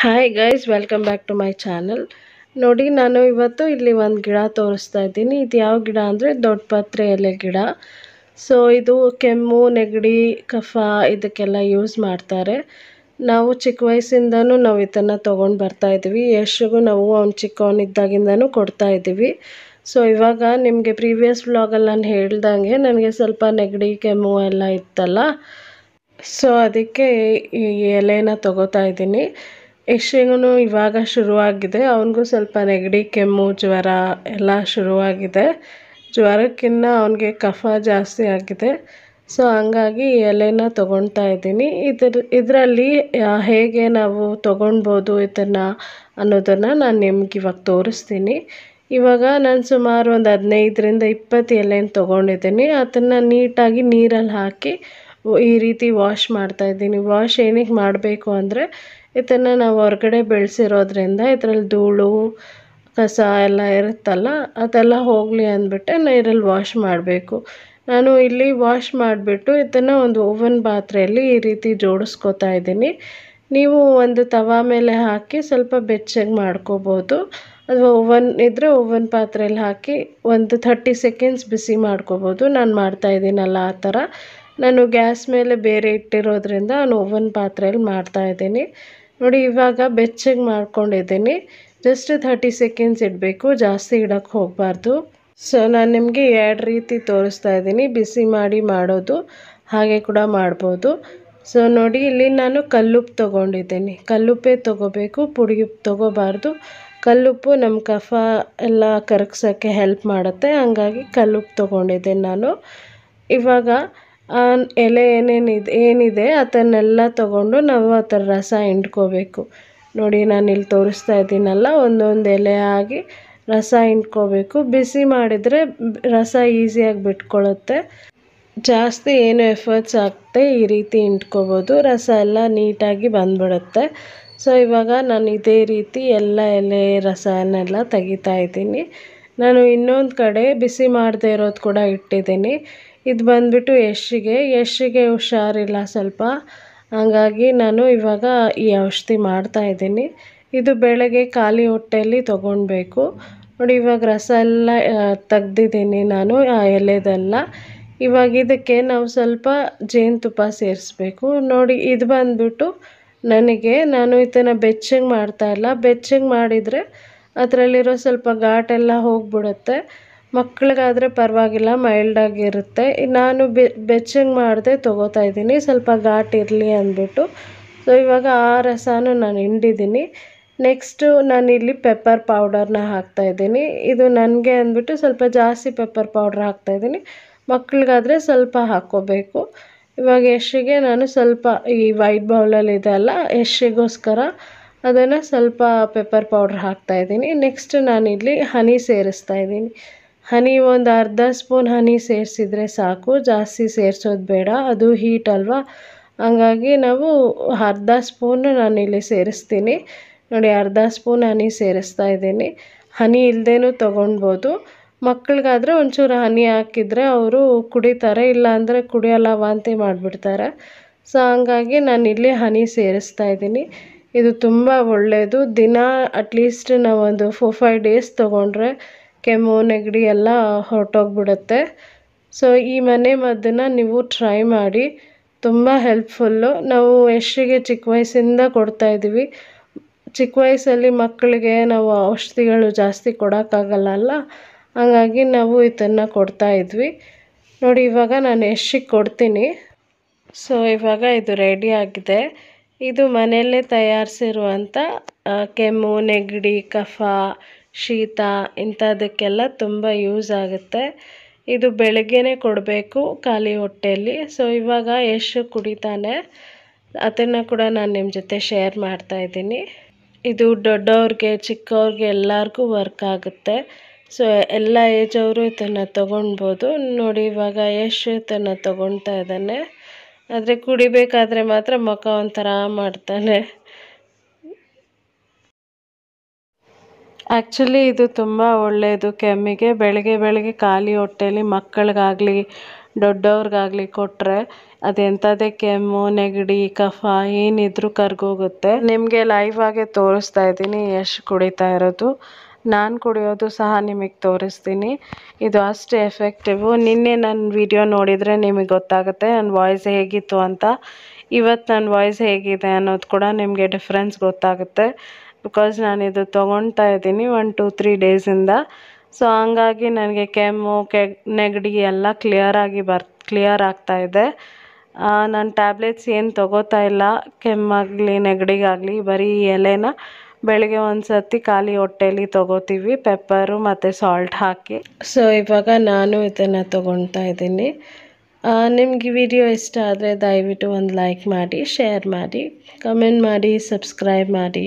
hi guys welcome back to my channel ನೋಡಿ ನಾನು ಇವತ್ತು ಇಲ್ಲಿ ಒಂದು ಗಿಡ ತೋರಿಸ್ತಾ ಇದ್ದೀನಿ ಇದು ಯಾವ ಗಿಡ ಅಂದರೆ ದೊಡ್ಡಪತ್ರೆ ಎಲೆ ಗಿಡ ಸೊ ಇದು ಕೆಮ್ಮು ನೆಗಡಿ ಕಫ ಇದಕ್ಕೆಲ್ಲ ಯೂಸ್ ಮಾಡ್ತಾರೆ ನಾವು ಚಿಕ್ಕ ವಯಸ್ಸಿಂದನೂ ನಾವು ಇದನ್ನು ತೊಗೊಂಡು ಬರ್ತಾ ಇದ್ದೀವಿ ಯಶ್ಗೂ ನಾವು ಅವ್ನು ಚಿಕ್ಕವನಿದ್ದಾಗಿಂದನೂ ಕೊಡ್ತಾ ಇದ್ದೀವಿ ಸೊ ಇವಾಗ ನಿಮಗೆ ಪ್ರೀವಿಯಸ್ ವ್ಲಾಗಲ್ಲಿ ನಾನು ಹೇಳ್ದಂಗೆ ನನಗೆ ಸ್ವಲ್ಪ ನೆಗಡಿ ಕೆಮ್ಮು ಎಲ್ಲ ಇತ್ತಲ್ಲ ಸೊ ಅದಕ್ಕೆ ಈ ಎಲೆನ ತೊಗೋತಾ ಇದ್ದೀನಿ ಯಶ್ವಿಗೂನು ಇವಾಗ ಶುರುವಾಗಿದೆ ಅವನಿಗೂ ಸ್ವಲ್ಪ ನೆಗಡಿ ಕೆಮ್ಮು ಜ್ವರ ಎಲ್ಲ ಶುರುವಾಗಿದೆ ಜ್ವರಕ್ಕಿನ್ನ ಅವನಿಗೆ ಕಫ ಜಾಸ್ತಿ ಆಗಿದೆ ಸೊ ಹಂಗಾಗಿ ಎಲೆನ ತೊಗೊಳ್ತಾ ಇದ್ದೀನಿ ಇದ್ರ ಇದರಲ್ಲಿ ಹೇಗೆ ನಾವು ತೊಗೊಳ್ಬೋದು ಇದನ್ನು ಅನ್ನೋದನ್ನು ನಾನು ನಿಮ್ಗೆ ಇವಾಗ ತೋರಿಸ್ತೀನಿ ಇವಾಗ ನಾನು ಸುಮಾರು ಒಂದು ಹದಿನೈದರಿಂದ ಇಪ್ಪತ್ತು ಎಲೆನ ತೊಗೊಂಡಿದ್ದೀನಿ ಅದನ್ನು ನೀಟಾಗಿ ನೀರಲ್ಲಿ ಹಾಕಿ ಈ ರೀತಿ ವಾಶ್ ಮಾಡ್ತಾಯಿದ್ದೀನಿ ವಾಶ್ ಏನಕ್ಕೆ ಮಾಡಬೇಕು ಅಂದರೆ ಇದನ್ನು ನಾವು ಹೊರಗಡೆ ಬೆಳೆಸಿರೋದ್ರಿಂದ ಇದರಲ್ಲಿ ಧೂಳು ಕಸ ಎಲ್ಲ ಇರುತ್ತಲ್ಲ ಅದೆಲ್ಲ ಹೋಗಲಿ ಅಂದ್ಬಿಟ್ಟು ನೀರಲ್ಲಿ ವಾಶ್ ಮಾಡಬೇಕು ನಾನು ಇಲ್ಲಿ ವಾಶ್ ಮಾಡಿಬಿಟ್ಟು ಇದನ್ನು ಒಂದು ಓವನ್ ಪಾತ್ರೆಯಲ್ಲಿ ಈ ರೀತಿ ಜೋಡಿಸ್ಕೋತಾ ಇದ್ದೀನಿ ನೀವು ಒಂದು ತವಾ ಮೇಲೆ ಹಾಕಿ ಸ್ವಲ್ಪ ಬೆಚ್ಚಗೆ ಮಾಡ್ಕೋಬೋದು ಅಥವಾ ಓವನ್ ಇದ್ದರೆ ಓವನ್ ಪಾತ್ರೆಯಲ್ಲಿ ಹಾಕಿ ಒಂದು ಥರ್ಟಿ ಸೆಕೆಂಡ್ಸ್ ಬಿಸಿ ಮಾಡ್ಕೋಬೋದು ನಾನು ಮಾಡ್ತಾಯಿದ್ದೀನಲ್ಲ ಆ ಥರ ನಾನು ಗ್ಯಾಸ್ ಮೇಲೆ ಬೇರೆ ಇಟ್ಟಿರೋದ್ರಿಂದ ನಾನು ಓವನ್ ಪಾತ್ರೆಯಲ್ಲಿ ಇದ್ದೀನಿ ನೋಡಿ ಇವಾಗ ಬೆಚ್ಚಗೆ ಮಾಡ್ಕೊಂಡಿದ್ದೀನಿ ಜಸ್ಟ್ ಥರ್ಟಿ ಸೆಕೆಂಡ್ಸ್ ಇಡಬೇಕು ಜಾಸ್ತಿ ಇಡೋಕ್ಕೆ ಹೋಗಬಾರ್ದು ಸೊ ನಾನು ನಿಮಗೆ ಎರಡು ರೀತಿ ತೋರಿಸ್ತಾ ಇದ್ದೀನಿ ಬಿಸಿ ಮಾಡಿ ಮಾಡೋದು ಹಾಗೆ ಕೂಡ ಮಾಡ್ಬೋದು ಸೊ ನೋಡಿ ಇಲ್ಲಿ ನಾನು ಕಲ್ಲುಪ್ಪು ತೊಗೊಂಡಿದ್ದೀನಿ ಕಲ್ಲುಪ್ಪೇ ತೊಗೋಬೇಕು ಉಪ್ಪು ತೊಗೋಬಾರ್ದು ಕಲ್ಲುಪ್ಪು ನಮ್ಮ ಕಫ ಎಲ್ಲ ಕರಗ್ಸೋಕ್ಕೆ ಹೆಲ್ಪ್ ಮಾಡುತ್ತೆ ಹಂಗಾಗಿ ಕಲ್ಲುಪ್ಪು ತೊಗೊಂಡಿದ್ದೀನಿ ನಾನು ಇವಾಗ ಎಲೆ ಏನೇನಿದೆ ಏನಿದೆ ಅದನ್ನೆಲ್ಲ ತಗೊಂಡು ನಾವು ಆ ಥರ ರಸ ಹಿಂಡ್ಕೋಬೇಕು ನೋಡಿ ನಾನು ಇಲ್ಲಿ ತೋರಿಸ್ತಾ ಇದ್ದೀನಲ್ಲ ಒಂದೊಂದು ಎಲೆ ಆಗಿ ರಸ ಹಿಂಡ್ಕೋಬೇಕು ಬಿಸಿ ಮಾಡಿದರೆ ರಸ ಈಸಿಯಾಗಿ ಬಿಟ್ಕೊಳ್ಳುತ್ತೆ ಜಾಸ್ತಿ ಏನು ಎಫರ್ಟ್ಸ್ ಆಗ್ತದೆ ಈ ರೀತಿ ಹಿಂಡ್ಕೋಬೋದು ರಸ ಎಲ್ಲ ನೀಟಾಗಿ ಬಂದ್ಬಿಡುತ್ತೆ ಸೊ ಇವಾಗ ನಾನು ಇದೇ ರೀತಿ ಎಲ್ಲ ಎಲೆ ರಸನೆಲ್ಲ ತೆಗಿತಾ ಇದ್ದೀನಿ ನಾನು ಇನ್ನೊಂದು ಕಡೆ ಬಿಸಿ ಮಾಡದೇ ಇರೋದು ಕೂಡ ಇಟ್ಟಿದ್ದೀನಿ ಇದು ಬಂದುಬಿಟ್ಟು ಯಶ್ಗೆ ಯಶ್ಗೆ ಹುಷಾರಿಲ್ಲ ಸ್ವಲ್ಪ ಹಾಗಾಗಿ ನಾನು ಇವಾಗ ಈ ಔಷಧಿ ಮಾಡ್ತಾ ಇದ್ದೀನಿ ಇದು ಬೆಳಗ್ಗೆ ಖಾಲಿ ಹೊಟ್ಟೆಯಲ್ಲಿ ತೊಗೊಳ್ಬೇಕು ನೋಡಿ ಇವಾಗ ರಸ ಎಲ್ಲ ತೆಗ್ದಿದ್ದೀನಿ ನಾನು ಆ ಎಲೆದೆಲ್ಲ ಇವಾಗ ಇದಕ್ಕೆ ನಾವು ಸ್ವಲ್ಪ ಜೇನುತುಪ್ಪ ಸೇರಿಸ್ಬೇಕು ನೋಡಿ ಇದು ಬಂದುಬಿಟ್ಟು ನನಗೆ ನಾನು ಇದನ್ನು ಬೆಚ್ಚಗೆ ಮಾಡ್ತಾಯಿಲ್ಲ ಬೆಚ್ಚಗೆ ಮಾಡಿದರೆ ಅದರಲ್ಲಿರೋ ಸ್ವಲ್ಪ ಘಾಟೆಲ್ಲ ಹೋಗಿಬಿಡುತ್ತೆ ಮಕ್ಳಿಗಾದರೆ ಪರವಾಗಿಲ್ಲ ಮೈಲ್ಡಾಗಿರುತ್ತೆ ನಾನು ಬೆಚ್ಚಗೆ ಮಾಡದೆ ತೊಗೋತಾ ಇದ್ದೀನಿ ಸ್ವಲ್ಪ ಘಾಟ್ ಇರಲಿ ಅಂದ್ಬಿಟ್ಟು ಸೊ ಇವಾಗ ಆ ರಸಾನು ನಾನು ಹಿಂಡಿದ್ದೀನಿ ನೆಕ್ಸ್ಟು ನಾನಿಲ್ಲಿ ಪೆಪ್ಪರ್ ಹಾಕ್ತಾ ಇದ್ದೀನಿ ಇದು ನನಗೆ ಅಂದ್ಬಿಟ್ಟು ಸ್ವಲ್ಪ ಜಾಸ್ತಿ ಪೆಪ್ಪರ್ ಪೌಡ್ರ್ ಇದ್ದೀನಿ ಮಕ್ಳಿಗಾದರೆ ಸ್ವಲ್ಪ ಹಾಕ್ಕೋಬೇಕು ಇವಾಗ ಯಶ್ಶಿಗೆ ನಾನು ಸ್ವಲ್ಪ ಈ ವೈಟ್ ಬೌಲಲ್ಲಿ ಇದೆ ಅಲ್ಲ ಯಶ್ಶಿಗೋಸ್ಕರ ಅದನ್ನು ಸ್ವಲ್ಪ ಪೆಪ್ಪರ್ ಪೌಡ್ರ್ ಇದ್ದೀನಿ ನೆಕ್ಸ್ಟ್ ನಾನಿಲ್ಲಿ ಹನಿ ಸೇರಿಸ್ತಾ ಇದ್ದೀನಿ ಹನಿ ಒಂದು ಅರ್ಧ ಸ್ಪೂನ್ ಹನಿ ಸೇರಿಸಿದರೆ ಸಾಕು ಜಾಸ್ತಿ ಸೇರಿಸೋದು ಬೇಡ ಅದು ಹೀಟ್ ಅಲ್ವಾ ಹಂಗಾಗಿ ನಾವು ಅರ್ಧ ಸ್ಪೂನ್ ನಾನಿಲ್ಲಿ ಸೇರಿಸ್ತೀನಿ ನೋಡಿ ಅರ್ಧ ಸ್ಪೂನ್ ಹನಿ ಸೇರಿಸ್ತಾ ಇದ್ದೀನಿ ಹನಿ ಇಲ್ಲದೇನೂ ತೊಗೊಳ್ಬೋದು ಮಕ್ಳಿಗಾದರೆ ಒಂಚೂರು ಹನಿ ಹಾಕಿದರೆ ಅವರು ಕುಡಿತಾರೆ ಇಲ್ಲಾಂದರೆ ಕುಡಿಯೋಲ್ಲ ವಾಂತಿ ಮಾಡಿಬಿಡ್ತಾರೆ ಸೊ ಹಂಗಾಗಿ ನಾನಿಲ್ಲಿ ಹನಿ ಸೇರಿಸ್ತಾ ಇದ್ದೀನಿ ಇದು ತುಂಬ ಒಳ್ಳೆಯದು ದಿನ ಅಟ್ಲೀಸ್ಟ್ ನಾವೊಂದು ಫೋರ್ ಫೈವ್ ಡೇಸ್ ತೊಗೊಂಡ್ರೆ ಕೆಮ್ಮು ನೆಗಡಿ ಎಲ್ಲ ಹೊರಟೋಗ್ಬಿಡುತ್ತೆ ಸೊ ಈ ಮನೆ ಮದ್ದನ್ನು ನೀವು ಟ್ರೈ ಮಾಡಿ ತುಂಬ ಹೆಲ್ಪ್ಫುಲ್ಲು ನಾವು ಯಶ್ಗೆ ಚಿಕ್ಕ ವಯಸ್ಸಿಂದ ಕೊಡ್ತಾಯಿದ್ವಿ ಚಿಕ್ಕ ವಯಸ್ಸಲ್ಲಿ ಮಕ್ಕಳಿಗೆ ನಾವು ಔಷಧಿಗಳು ಜಾಸ್ತಿ ಕೊಡೋಕ್ಕಾಗಲ್ಲ ಹಾಗಾಗಿ ನಾವು ಇದನ್ನು ಇದ್ವಿ ನೋಡಿ ಇವಾಗ ನಾನು ಯಶ್ಗೆ ಕೊಡ್ತೀನಿ ಸೊ ಇವಾಗ ಇದು ರೆಡಿ ಆಗಿದೆ ಇದು ಮನೆಯಲ್ಲೇ ತಯಾರಿಸಿರುವಂಥ ಕೆಮ್ಮು ನೆಗಡಿ ಕಫ ಶೀತ ಇಂಥದಕ್ಕೆಲ್ಲ ತುಂಬ ಯೂಸ್ ಆಗುತ್ತೆ ಇದು ಬೆಳಗ್ಗೆನೇ ಕೊಡಬೇಕು ಖಾಲಿ ಹೊಟ್ಟೆಯಲ್ಲಿ ಸೊ ಇವಾಗ ಯಶು ಕುಡಿತಾನೆ ಅದನ್ನು ಕೂಡ ನಾನು ನಿಮ್ಮ ಜೊತೆ ಶೇರ್ ಮಾಡ್ತಾ ಇದ್ದೀನಿ ಇದು ದೊಡ್ಡವ್ರಿಗೆ ಚಿಕ್ಕವ್ರಿಗೆ ಎಲ್ಲರಿಗೂ ವರ್ಕ್ ಆಗುತ್ತೆ ಸೊ ಎಲ್ಲ ಏಜ್ ಅವರು ಇದನ್ನು ತೊಗೊಳ್ಬೋದು ನೋಡಿ ಇವಾಗ ಯಶ್ ಇದನ್ನು ತೊಗೊಳ್ತಾ ಇದ್ದಾನೆ ಆದರೆ ಕುಡಿಬೇಕಾದ್ರೆ ಮಾತ್ರ ಮುಖ ಒಂಥರ ಮಾಡ್ತಾನೆ ಆ್ಯಕ್ಚುಲಿ ಇದು ತುಂಬ ಒಳ್ಳೆಯದು ಕೆಮ್ಮಿಗೆ ಬೆಳಗ್ಗೆ ಬೆಳಗ್ಗೆ ಖಾಲಿ ಹೊಟ್ಟೇಲಿ ಮಕ್ಕಳಿಗಾಗ್ಲಿ ದೊಡ್ಡವ್ರಿಗಾಗಲಿ ಕೊಟ್ಟರೆ ಅದೆಂಥದೇ ಕೆಮ್ಮು ನೆಗಡಿ ಕಫ ಏನಿದ್ರೂ ಕರ್ಗೋಗುತ್ತೆ ನಿಮಗೆ ಲೈವ್ ಆಗೇ ತೋರಿಸ್ತಾ ಇದ್ದೀನಿ ಯಶ್ ಕುಡಿತಾ ಇರೋದು ನಾನು ಕುಡಿಯೋದು ಸಹ ನಿಮಗೆ ತೋರಿಸ್ತೀನಿ ಇದು ಅಷ್ಟು ಎಫೆಕ್ಟಿವು ನಿನ್ನೆ ನನ್ನ ವಿಡಿಯೋ ನೋಡಿದರೆ ನಿಮಗೆ ಗೊತ್ತಾಗುತ್ತೆ ನನ್ನ ವಾಯ್ಸ್ ಹೇಗಿತ್ತು ಅಂತ ಇವತ್ತು ನನ್ನ ವಾಯ್ಸ್ ಹೇಗಿದೆ ಅನ್ನೋದು ಕೂಡ ನಿಮಗೆ ಡಿಫ್ರೆನ್ಸ್ ಗೊತ್ತಾಗುತ್ತೆ ಬಿಕಾಸ್ ನಾನಿದು ತೊಗೊಳ್ತಾ ಇದ್ದೀನಿ ಒನ್ ಟು ತ್ರೀ ಡೇಸಿಂದ ಸೊ ಹಂಗಾಗಿ ನನಗೆ ಕೆಮ್ಮು ಕೆ ನೆಗಡಿ ಎಲ್ಲ ಕ್ಲಿಯರಾಗಿ ಬರ್ ಕ್ಲಿಯರ್ ಆಗ್ತಾ ಇದೆ ನಾನು ಟ್ಯಾಬ್ಲೆಟ್ಸ್ ಏನು ತೊಗೋತಾ ಇಲ್ಲ ಕೆಮ್ಮಾಗಲಿ ನೆಗಡಿಗಾಗಲಿ ಬರೀ ಎಲೆನ ಬೆಳಗ್ಗೆ ಒಂದು ಸರ್ತಿ ಖಾಲಿ ಹೊಟ್ಟೆಲಿ ತೊಗೋತೀವಿ ಪೆಪ್ಪರು ಮತ್ತು ಸಾಲ್ಟ್ ಹಾಕಿ ಸೊ ಇವಾಗ ನಾನು ಇದನ್ನು ತೊಗೊಳ್ತಾ ಇದ್ದೀನಿ ನಿಮಗೆ ವಿಡಿಯೋ ಇಷ್ಟ ಆದರೆ ದಯವಿಟ್ಟು ಒಂದು ಲೈಕ್ ಮಾಡಿ ಶೇರ್ ಮಾಡಿ ಕಮೆಂಟ್ ಮಾಡಿ ಸಬ್ಸ್ಕ್ರೈಬ್ ಮಾಡಿ